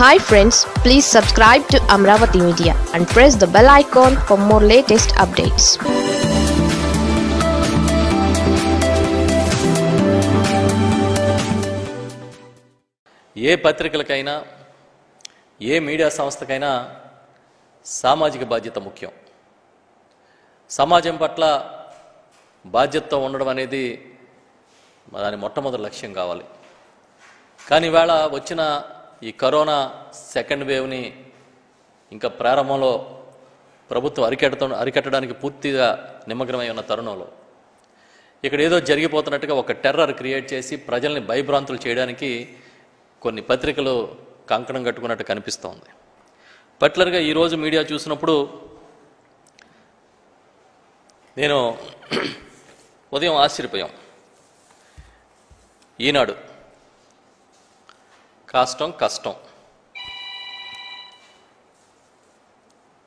hi friends please subscribe to Amaravati media and press the bell icon for more latest updates ఏ పత్రికలకైనా ఏ media సంస్థకైనా సామాజిక బాధ్యత ముఖ్యం సమాజం పట్ల బాధ్యతతో ఉండడం అనేది దాని మొట్టమొదటి లక్ష్యం కావాలి కానీ ఇవాళ వచ్చిన ఈ కరోనా సెకండ్ వేవ్ని ఇంకా ప్రారంభంలో ప్రభుత్వం అరికెట్ట అరికట్టడానికి పూర్తిగా నిమగ్నమై ఉన్న తరుణంలో ఇక్కడ ఏదో జరిగిపోతున్నట్టుగా ఒక టెర్రర్ క్రియేట్ చేసి ప్రజల్ని భయభ్రాంతులు చేయడానికి కొన్ని పత్రికలు కంకణం కట్టుకున్నట్టు కనిపిస్తోంది పర్టికులర్గా ఈరోజు మీడియా చూసినప్పుడు నేను ఉదయం ఆశ్చర్యపోయాం ఈనాడు కాష్టం కష్టం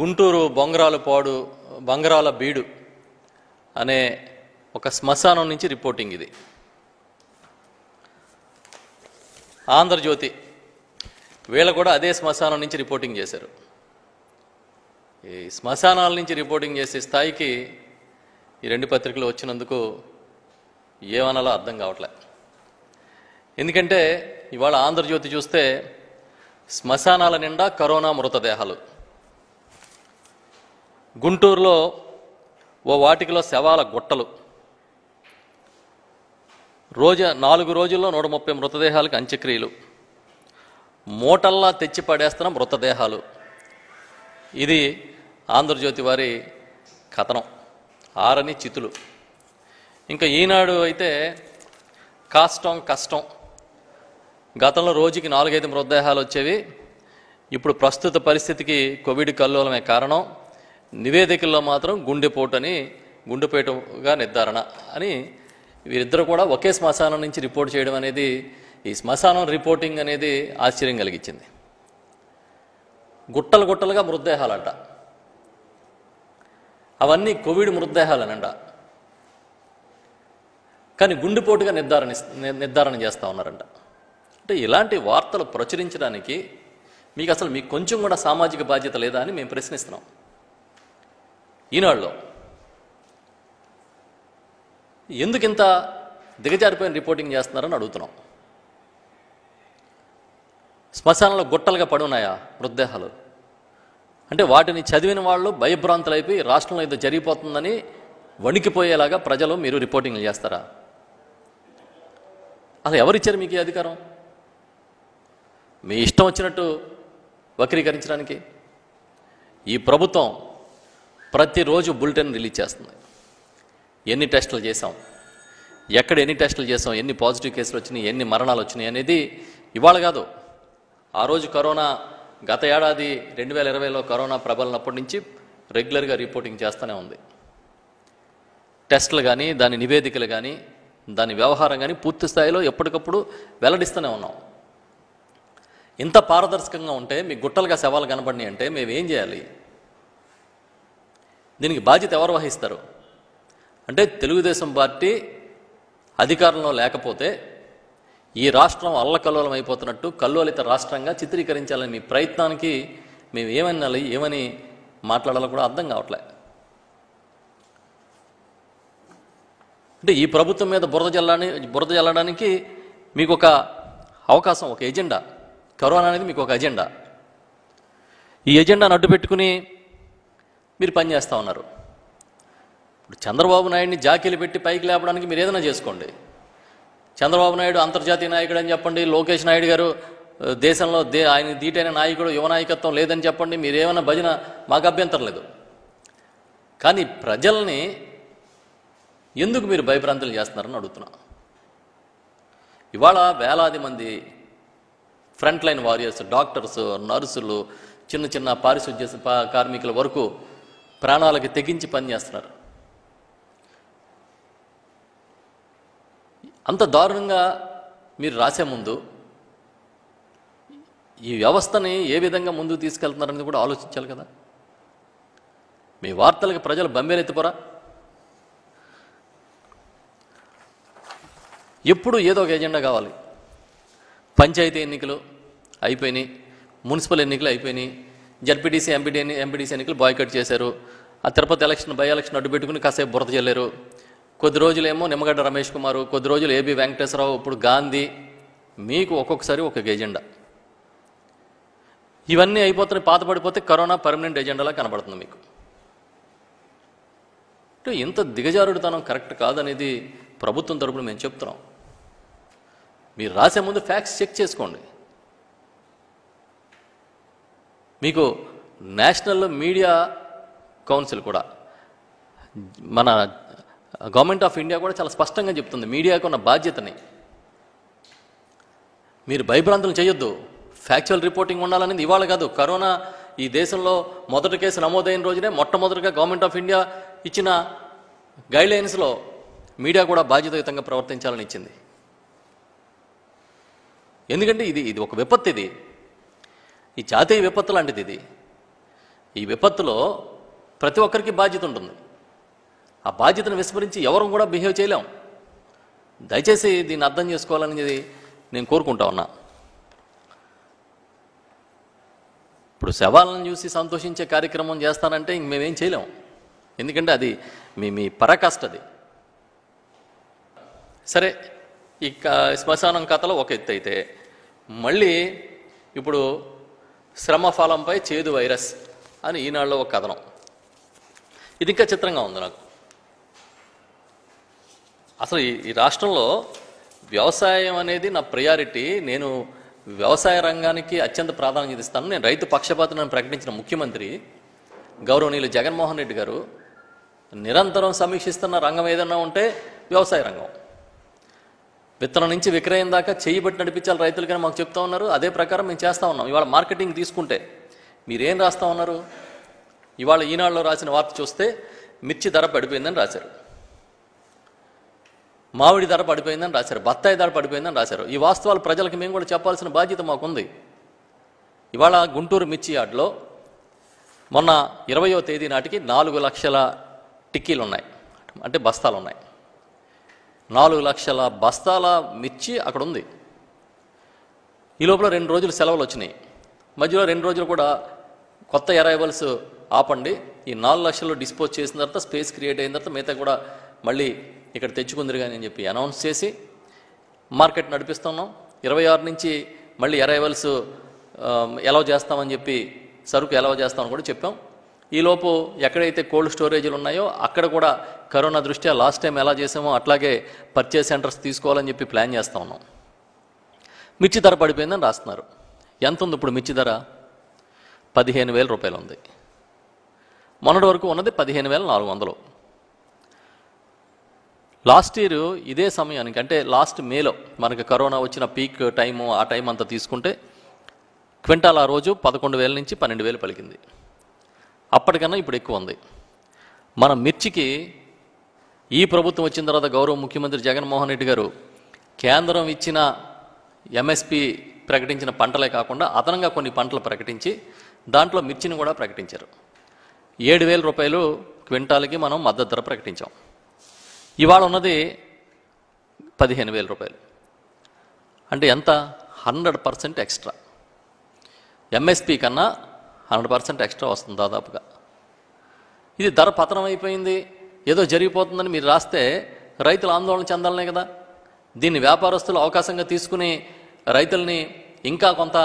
గుంటూరు పాడు బంగరాల బీడు అనే ఒక శ్మశానం నుంచి రిపోర్టింగ్ ఇది ఆంధ్రజ్యోతి వీళ్ళు కూడా అదే శ్మశానం నుంచి రిపోర్టింగ్ చేశారు ఈ శ్మశానాల నుంచి రిపోర్టింగ్ చేసే స్థాయికి ఈ రెండు పత్రికలు వచ్చినందుకు ఏమనాలో అర్థం కావట్లే ఎందుకంటే ఇవాళ ఆంధ్రజ్యోతి చూస్తే శ్మశానాల నిండా కరోనా మృతదేహాలు గుంటూరులో ఓ వాటికిలో శవాల గుట్టలు రోజు నాలుగు రోజుల్లో నూట ముప్పై మృతదేహాలకు అంత్యక్రియలు మూటల్లా తెచ్చి పడేస్తున్న మృతదేహాలు ఇది ఆంధ్రజ్యోతి వారి కథనం ఆరని చితులు ఇంకా ఈనాడు అయితే కాష్టం కష్టం గతంలో రోజుకి నాలుగైదు మృతదేహాలు వచ్చేవి ఇప్పుడు ప్రస్తుత పరిస్థితికి కోవిడ్ కల్లోలమే కారణం నివేదికల్లో మాత్రం గుండెపోటని గుండెపోటుగా నిర్ధారణ అని వీరిద్దరూ కూడా ఒకే శ్మశానం నుంచి రిపోర్ట్ చేయడం అనేది ఈ శ్మశానం రిపోర్టింగ్ అనేది ఆశ్చర్యం కలిగించింది గుట్టలు గుట్టలుగా మృతదేహాలట అవన్నీ కోవిడ్ మృతదేహాలు మృతదేహాలనంట కానీ గుండెపోటుగా నిర్ధారణ నిర్ధారణ చేస్తూ ఉన్నారంట అంటే ఇలాంటి వార్తలు ప్రచురించడానికి మీకు అసలు మీకు కొంచెం కూడా సామాజిక బాధ్యత లేదా అని మేము ప్రశ్నిస్తున్నాం ఈనాడులో ఎందుకింత దిగజారిపోయిన రిపోర్టింగ్ చేస్తున్నారని అడుగుతున్నాం శ్మశానంలో గుట్టలుగా పడున్నాయా మృతదేహాలు అంటే వాటిని చదివిన వాళ్ళు భయభ్రాంతులైపోయి రాష్ట్రంలో ఇది జరిగిపోతుందని వణికిపోయేలాగా ప్రజలు మీరు రిపోర్టింగ్లు చేస్తారా అసలు ఎవరిచ్చారు మీకు ఈ అధికారం మీ ఇష్టం వచ్చినట్టు వక్రీకరించడానికి ఈ ప్రభుత్వం ప్రతిరోజు బులెటిన్ రిలీజ్ చేస్తుంది ఎన్ని టెస్టులు చేసాం ఎక్కడ ఎన్ని టెస్టులు చేసాం ఎన్ని పాజిటివ్ కేసులు వచ్చినాయి ఎన్ని మరణాలు వచ్చినాయి అనేది ఇవాళ కాదు ఆ రోజు కరోనా గత ఏడాది రెండు వేల ఇరవైలో కరోనా ప్రబలినప్పటి నుంచి రెగ్యులర్గా రిపోర్టింగ్ చేస్తూనే ఉంది టెస్టులు కానీ దాని నివేదికలు కానీ దాని వ్యవహారం కానీ పూర్తి స్థాయిలో ఎప్పటికప్పుడు వెల్లడిస్తూనే ఉన్నాం ఇంత పారదర్శకంగా ఉంటే మీ గుట్టలుగా శవాలు కనబడినాయి అంటే మేము ఏం చేయాలి దీనికి బాధ్యత ఎవరు వహిస్తారు అంటే తెలుగుదేశం పార్టీ అధికారంలో లేకపోతే ఈ రాష్ట్రం అల్లకల్లోలం అయిపోతున్నట్టు కల్లోలిత రాష్ట్రంగా చిత్రీకరించాలని మీ ప్రయత్నానికి మేము ఏమన్నా ఏమని మాట్లాడాలో కూడా అర్థం కావట్లే అంటే ఈ ప్రభుత్వం మీద బురద జల్లని బురద జల్లడానికి మీకు ఒక అవకాశం ఒక ఎజెండా కరోనా అనేది మీకు ఒక ఎజెండా ఈ ఎజెండాను అడ్డు పెట్టుకుని మీరు పనిచేస్తూ ఉన్నారు ఇప్పుడు చంద్రబాబు నాయుడిని జాకీలు పెట్టి పైకి లేపడానికి మీరు ఏదైనా చేసుకోండి చంద్రబాబు నాయుడు అంతర్జాతీయ నాయకుడు అని చెప్పండి లోకేష్ నాయుడు గారు దేశంలో దే ఆయన దీటైన నాయకుడు యువ నాయకత్వం లేదని చెప్పండి మీరేమైనా భజన మాకు అభ్యంతరం లేదు కానీ ప్రజల్ని ఎందుకు మీరు భయభ్రాంతులు చేస్తున్నారని అడుగుతున్నా ఇవాళ వేలాది మంది ఫ్రంట్ లైన్ వారియర్స్ డాక్టర్స్ నర్సులు చిన్న చిన్న పారిశుద్ధ్య కార్మికుల వరకు ప్రాణాలకు తెగించి పనిచేస్తున్నారు అంత దారుణంగా మీరు రాసే ముందు ఈ వ్యవస్థని ఏ విధంగా ముందుకు తీసుకెళ్తున్నారనేది కూడా ఆలోచించాలి కదా మీ వార్తలకు ప్రజలు బంబేలెత్తిపోరా ఎప్పుడు ఏదో ఒక ఎజెండా కావాలి పంచాయతీ ఎన్నికలు అయిపోయినాయి మున్సిపల్ ఎన్నికలు అయిపోయినాయి జడ్పీటీసీ ఎంపీడీ ఎంపీటీసీ ఎన్నికలు బాయ్కట్ చేశారు ఆ తిరుపతి ఎలక్షన్ బై ఎలక్షన్ అడ్డు పెట్టుకుని కాసేపు బురద చెల్లారు కొద్ది రోజులేమో నిమ్మగడ్డ రమేష్ కుమారు కొద్ది రోజులు ఏబి వెంకటేశ్వరరావు ఇప్పుడు గాంధీ మీకు ఒక్కొక్కసారి ఒక ఎజెండా ఇవన్నీ అయిపోతున్నాయి పాతపడిపోతే కరోనా పర్మనెంట్ ఎజెండాలా కనబడుతుంది మీకు ఇంత దిగజారుడితనం కరెక్ట్ కాదనేది ప్రభుత్వం తరపున మేము చెప్తున్నాం మీరు రాసే ముందు ఫ్యాక్స్ చెక్ చేసుకోండి మీకు నేషనల్ మీడియా కౌన్సిల్ కూడా మన గవర్నమెంట్ ఆఫ్ ఇండియా కూడా చాలా స్పష్టంగా చెప్తుంది మీడియాకు ఉన్న బాధ్యతని మీరు భయభ్రాంతులు చేయొద్దు ఫ్యాక్చువల్ రిపోర్టింగ్ ఉండాలనేది ఇవాళ కాదు కరోనా ఈ దేశంలో మొదటి కేసు నమోదైన రోజునే మొట్టమొదటిగా గవర్నమెంట్ ఆఫ్ ఇండియా ఇచ్చిన గైడ్లైన్స్లో మీడియా కూడా బాధ్యతయుతంగా ప్రవర్తించాలని ఇచ్చింది ఎందుకంటే ఇది ఇది ఒక విపత్తు ఇది ఈ జాతీయ విపత్తు లాంటిది ఇది ఈ విపత్తులో ప్రతి ఒక్కరికి బాధ్యత ఉంటుంది ఆ బాధ్యతను విస్మరించి ఎవరు కూడా బిహేవ్ చేయలేం దయచేసి దీన్ని అర్థం చేసుకోవాలనేది నేను కోరుకుంటా ఉన్నా ఇప్పుడు శవాలను చూసి సంతోషించే కార్యక్రమం చేస్తానంటే ఇంక మేమేం చేయలేము ఎందుకంటే అది మీ మీ పరాకాష్ట అది సరే ఈ శ్మశానం కథలో ఒక ఎత్తు అయితే మళ్ళీ ఇప్పుడు శ్రమ ఫలంపై చేదు వైరస్ అని ఈనాళ్ళలో ఒక కథనం ఇది ఇంకా చిత్రంగా ఉంది నాకు అసలు ఈ రాష్ట్రంలో వ్యవసాయం అనేది నా ప్రయారిటీ నేను వ్యవసాయ రంగానికి అత్యంత ప్రాధాన్యత ఇస్తాను నేను రైతు పక్షపాతం ప్రకటించిన ముఖ్యమంత్రి గౌరవనీయులు జగన్మోహన్ రెడ్డి గారు నిరంతరం సమీక్షిస్తున్న రంగం ఏదన్నా ఉంటే వ్యవసాయ రంగం విత్తనం నుంచి విక్రయం దాకా చేయి బట్టి నడిపించాలి రైతులు కానీ మాకు చెప్తా ఉన్నారు అదే ప్రకారం మేము చేస్తూ ఉన్నాం ఇవాళ మార్కెటింగ్ తీసుకుంటే మీరేం రాస్తా ఉన్నారు ఇవాళ ఈనాడులో రాసిన వార్త చూస్తే మిర్చి ధర పడిపోయిందని రాశారు మామిడి ధర పడిపోయిందని రాశారు బత్తాయి ధర పడిపోయిందని రాశారు ఈ వాస్తవాలు ప్రజలకు మేము కూడా చెప్పాల్సిన బాధ్యత మాకుంది ఇవాళ గుంటూరు మిర్చి యార్డ్లో మొన్న ఇరవయో తేదీ నాటికి నాలుగు లక్షల టిక్కీలు ఉన్నాయి అంటే బస్తాలు ఉన్నాయి నాలుగు లక్షల బస్తాల మిర్చి అక్కడ ఉంది ఈ లోపల రెండు రోజులు సెలవులు వచ్చినాయి మధ్యలో రెండు రోజులు కూడా కొత్త ఎరైవల్స్ ఆపండి ఈ నాలుగు లక్షలు డిస్పోజ్ చేసిన తర్వాత స్పేస్ క్రియేట్ అయిన తర్వాత మిగతా కూడా మళ్ళీ ఇక్కడ తెచ్చుకుందరు కానీ అని చెప్పి అనౌన్స్ చేసి మార్కెట్ నడిపిస్తున్నాం ఇరవై ఆరు నుంచి మళ్ళీ ఎరైవల్స్ ఎలా um, చేస్తామని చెప్పి సరుకు ఎలా చేస్తామని కూడా చెప్పాం ఈలోపు ఎక్కడైతే కోల్డ్ స్టోరేజీలు ఉన్నాయో అక్కడ కూడా కరోనా దృష్ట్యా లాస్ట్ టైం ఎలా చేసామో అట్లాగే పర్చేస్ సెంటర్స్ తీసుకోవాలని చెప్పి ప్లాన్ చేస్తూ ఉన్నాం మిర్చి ధర పడిపోయిందని రాస్తున్నారు ఎంత ఉంది ఇప్పుడు మిర్చి ధర పదిహేను వేల రూపాయలు ఉంది మొన్నటి వరకు ఉన్నది పదిహేను వేల నాలుగు వందలు లాస్ట్ ఇయర్ ఇదే సమయానికి అంటే లాస్ట్ మేలో మనకి కరోనా వచ్చిన పీక్ టైము ఆ టైం అంతా తీసుకుంటే క్వింటాల్ ఆ రోజు పదకొండు వేల నుంచి పన్నెండు వేలు పలికింది అప్పటికన్నా ఇప్పుడు ఎక్కువ ఉంది మన మిర్చికి ఈ ప్రభుత్వం వచ్చిన తర్వాత గౌరవ ముఖ్యమంత్రి జగన్మోహన్ రెడ్డి గారు కేంద్రం ఇచ్చిన ఎంఎస్పి ప్రకటించిన పంటలే కాకుండా అదనంగా కొన్ని పంటలు ప్రకటించి దాంట్లో మిర్చిని కూడా ప్రకటించారు ఏడు వేల రూపాయలు క్వింటాల్కి మనం మద్దతు ధర ప్రకటించాం ఇవాళ ఉన్నది పదిహేను వేల రూపాయలు అంటే ఎంత హండ్రెడ్ పర్సెంట్ ఎక్స్ట్రా ఎంఎస్పి కన్నా హండ్రెడ్ పర్సెంట్ ఎక్స్ట్రా వస్తుంది దాదాపుగా ఇది ధర పతనం అయిపోయింది ఏదో జరిగిపోతుందని మీరు రాస్తే రైతులు ఆందోళన చెందాలనే కదా దీన్ని వ్యాపారస్తులు అవకాశంగా తీసుకుని రైతుల్ని ఇంకా కొంత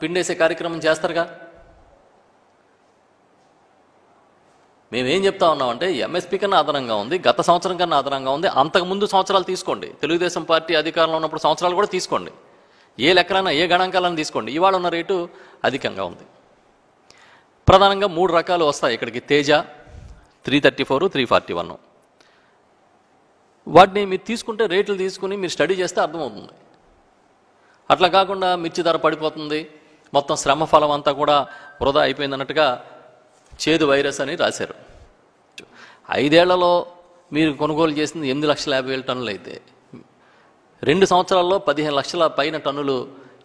పిండేసే కార్యక్రమం చేస్తారుగా మేమేం చెప్తా ఉన్నామంటే ఎంఎస్పీ కన్నా ఆధారంగా ఉంది గత సంవత్సరం కన్నా అదనంగా ఉంది అంతకుముందు సంవత్సరాలు తీసుకోండి తెలుగుదేశం పార్టీ అధికారంలో ఉన్నప్పుడు సంవత్సరాలు కూడా తీసుకోండి ఏ లెక్కలైనా ఏ గణాంకాలను తీసుకోండి ఇవాళ ఉన్న రేటు అధికంగా ఉంది ప్రధానంగా మూడు రకాలు వస్తాయి ఇక్కడికి Teja three thirty four three forty one వాటిని మీరు తీసుకుంటే రేట్లు తీసుకుని మీరు స్టడీ చేస్తే అర్థమవుతుంది అట్లా కాకుండా మిర్చి ధర పడిపోతుంది మొత్తం శ్రమ ఫలం అంతా కూడా వృధా అయిపోయింది అన్నట్టుగా చేదు వైరస్ అని రాశారు ఐదేళ్లలో మీరు కొనుగోలు చేసింది ఎనిమిది లక్షల యాభై వేల టన్నులు అయితే రెండు సంవత్సరాల్లో పదిహేను లక్షల పైన టన్నులు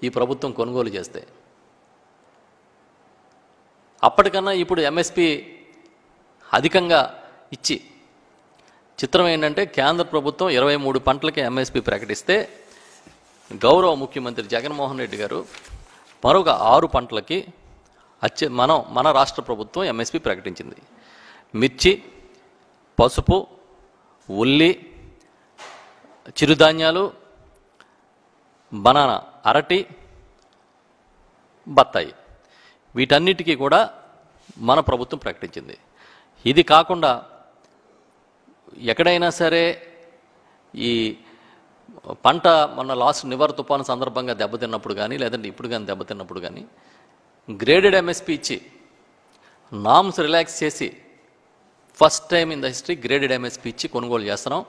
ఈ ప్రభుత్వం కొనుగోలు చేస్తే అప్పటికన్నా ఇప్పుడు ఎంఎస్పి అధికంగా ఇచ్చి చిత్రం ఏంటంటే కేంద్ర ప్రభుత్వం ఇరవై మూడు పంటలకి ఎంఎస్పి ప్రకటిస్తే గౌరవ ముఖ్యమంత్రి జగన్మోహన్ రెడ్డి గారు మరొక ఆరు పంటలకి అచ్చే మనం మన రాష్ట్ర ప్రభుత్వం ఎంఎస్పి ప్రకటించింది మిర్చి పసుపు ఉల్లి చిరుధాన్యాలు బనానా అరటి బత్తాయి వీటన్నిటికీ కూడా మన ప్రభుత్వం ప్రకటించింది ఇది కాకుండా ఎక్కడైనా సరే ఈ పంట మన లాస్ట్ నివర్ తుఫాను సందర్భంగా దెబ్బతిన్నప్పుడు కానీ లేదంటే ఇప్పుడు కానీ దెబ్బతిన్నప్పుడు కానీ గ్రేడెడ్ ఎంఎస్పి ఇచ్చి నామ్స్ రిలాక్స్ చేసి first time in the history graded MSP ఇచ్చి కొనుగోలు చేస్తున్నాం